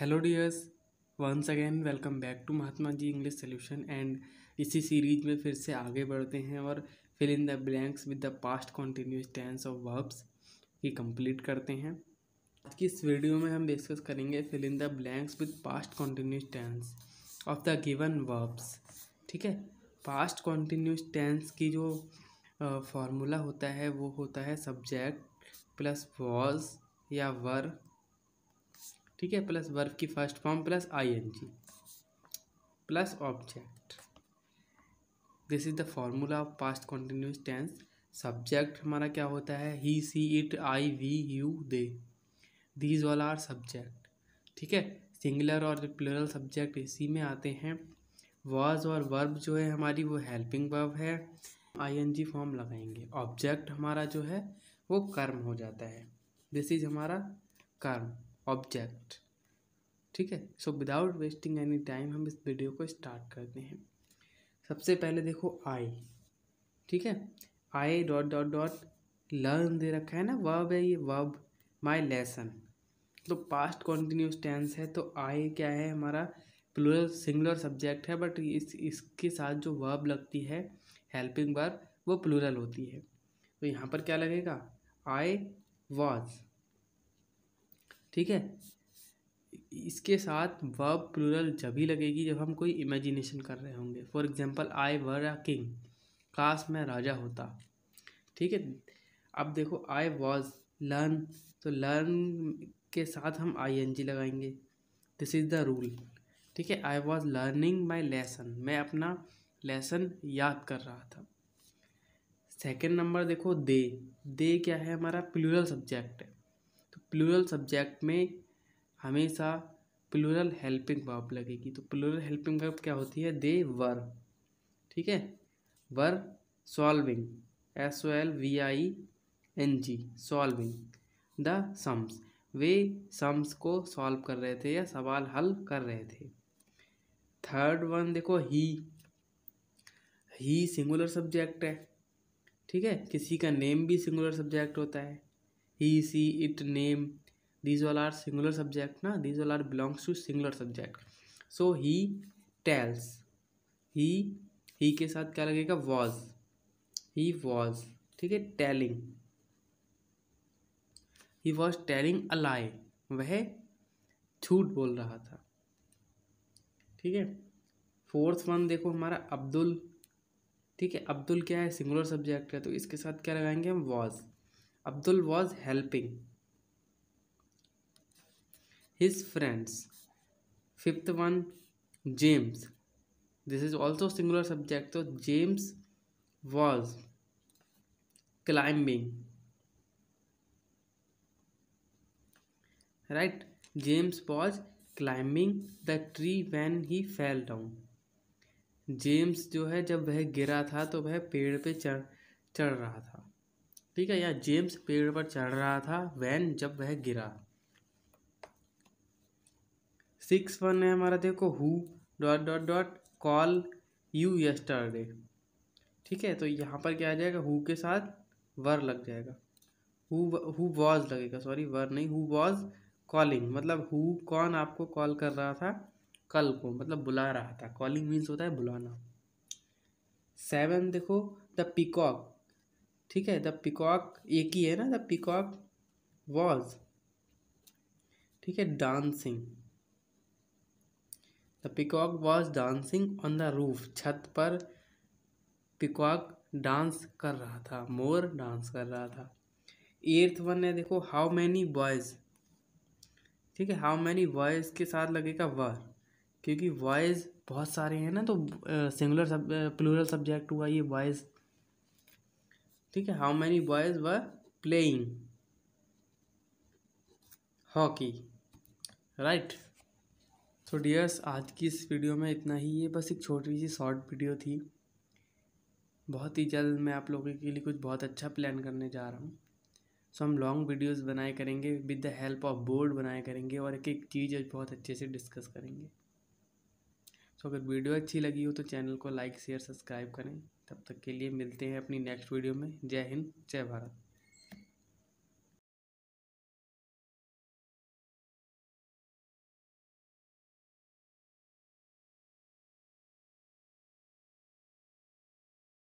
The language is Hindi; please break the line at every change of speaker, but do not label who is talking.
hello dears once again welcome back to Mahatma ji English solution and इसी सीरीज में फिर से आगे बढ़ते हैं और fill in the blanks with the past continuous tense of verbs की कंप्लीट करते हैं आज की इस वीडियो में हम डिस्कस करेंगे fill in the blanks with past continuous tense of the given verbs ठीक है पास्ट कॉन्टीन्यूस टेंस की जो फार्मूला होता है वो होता है सब्जेक्ट प्लस वॉज या वर ठीक है प्लस वर्ब की first form plus G plus object this is the formula of past continuous tense subject हमारा क्या होता है he she it I we you they these all are subject ठीक है सिंगुलर और प्लूरल सब्जेक्ट इसी में आते हैं वॉज और वर्ब जो है हमारी वो हेल्पिंग वर्ब है आई एन जी फॉर्म लगाएंगे ऑब्जेक्ट हमारा जो है वो कर्म हो जाता है दिस इज हमारा कर्म ऑब्जेक्ट ठीक है so without wasting any time हम इस वीडियो को स्टार्ट करते हैं सबसे पहले देखो आई ठीक है I dot dot dot learn दे रखा है ना वर्ब है ये वर्ब माई लेसन तो पास्ट कॉन्टिन्यूस टेंस है तो आई क्या है हमारा प्लूरल सिंगुलर सब्जेक्ट है बट इस इसके साथ जो वर्ब लगती है हेल्पिंग वर्ब वो प्लूरल होती है तो यहाँ पर क्या लगेगा आई वॉज ठीक है इसके साथ वर्ब प्लूरल जब ही लगेगी जब हम कोई इमेजिनेशन कर रहे होंगे for example I were a king काश मैं राजा होता ठीक है अब देखो आई वॉज लर्न तो लर्न के साथ हम आई एन जी लगाएंगे दिस इज़ द रूल ठीक है I was learning my lesson मैं अपना लेसन याद कर रहा था सेकेंड नंबर देखो दे दे क्या है हमारा प्लूरल सब्जेक्ट है प्लूरल सब्जेक्ट में हमेशा प्लूरल हेल्पिंग वर्ब लगेगी तो प्लूरल हेल्पिंग वर्ब क्या होती है दे वर ठीक है were solving S O L V I N G solving the sums वे सम्स को सॉल्व कर रहे थे या सवाल हल कर रहे थे थर्ड वन देखो ही ही सिंगुलर सब्जेक्ट है ठीक है किसी का नेम भी सिंगुलर सब्जेक्ट होता है he she it name these all are singular subject ना these all are belongs to singular subject so he tells he he के साथ क्या लगेगा वॉज ही वॉज ठीक है telling he was telling a lie वह झूठ बोल रहा था ठीक है फोर्थ वन देखो हमारा अब्दुल ठीक है अब्दुल क्या है सिंगुलर सब्जेक्ट है तो इसके साथ क्या लगाएंगे हम was Abdul was helping his friends fifth one James this is also singular subject तो James was climbing right James was climbing the tree when he fell down James जो है जब वह गिरा था तो वह पेड़ पे चढ़ चढ़ रहा था ठीक है या जेम्स पेड़ पर चढ़ रहा था वैन जब वह गिरा सिक्स वन है हमारा देखो who dot dot dot call you yesterday ठीक है तो यहाँ पर क्या आ जाएगा हु के साथ वर लग जाएगा हु वॉज लगेगा सॉरी वर नहीं हु वॉज कॉलिंग मतलब हु कौन आपको कॉल कर रहा था कल को मतलब बुला रहा था कॉलिंग मीन्स होता है बुलाना सेवन देखो द पिकॉक ठीक है द पिकॉक एक ही है ना द पिकॉक वॉज ठीक है dancing the peacock was dancing on the roof छत पर पिकॉक डांस कर रहा था मोर डांस कर रहा था एर्थ वन है देखो हाउ मैनी बॉयज़ ठीक है हाउ मैनी बॉयज के साथ लगेगा वर क्योंकि वॉयस बहुत सारे हैं ना तो सिंगुलर सब प्लूरल सब्जेक्ट हुआ ये बॉयज़ ठीक है how many boys were playing hockey right so dears आज की इस वीडियो में इतना ही ये बस एक छोटी सी शॉर्ट वीडियो थी बहुत ही जल्द मैं आप लोगों के लिए कुछ बहुत अच्छा प्लान करने जा रहा हूँ सो so, हम लॉन्ग वीडियोस बनाए करेंगे with the help of board बनाए करेंगे और एक एक चीज़ बहुत अच्छे से डिस्कस करेंगे सो so, अगर वीडियो अच्छी लगी हो तो चैनल को लाइक शेयर सब्सक्राइब करें तब तक के लिए मिलते हैं अपनी नेक्स्ट वीडियो में जय हिंद जय भारत